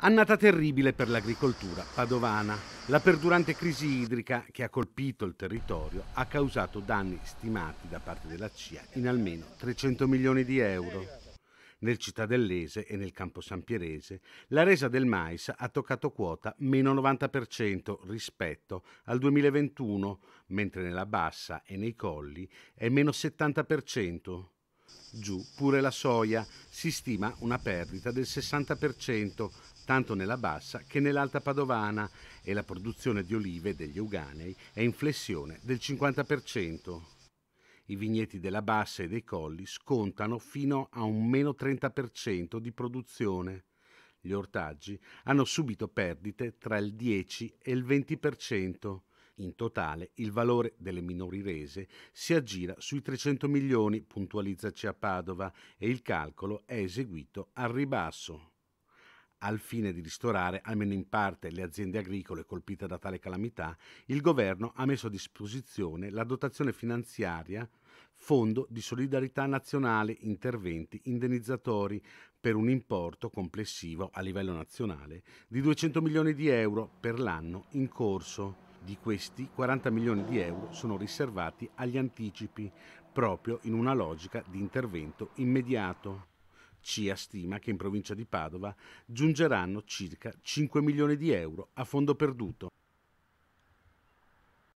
Annata terribile per l'agricoltura padovana. La perdurante crisi idrica che ha colpito il territorio ha causato danni stimati da parte della CIA in almeno 300 milioni di euro. Nel cittadellese e nel campo sampierese la resa del mais ha toccato quota meno 90% rispetto al 2021, mentre nella bassa e nei colli è meno 70%. Giù pure la soia, si stima una perdita del 60% tanto nella bassa che nell'alta padovana e la produzione di olive degli Euganei è in flessione del 50%. I vigneti della bassa e dei colli scontano fino a un meno 30% di produzione. Gli ortaggi hanno subito perdite tra il 10 e il 20%. In totale il valore delle minori rese si aggira sui 300 milioni, puntualizzaci a Padova, e il calcolo è eseguito al ribasso al fine di ristorare, almeno in parte, le aziende agricole colpite da tale calamità, il governo ha messo a disposizione la dotazione finanziaria Fondo di solidarietà nazionale interventi indennizzatori per un importo complessivo a livello nazionale di 200 milioni di euro per l'anno in corso. Di questi 40 milioni di euro sono riservati agli anticipi, proprio in una logica di intervento immediato. CIA stima che in provincia di Padova giungeranno circa 5 milioni di euro a fondo perduto.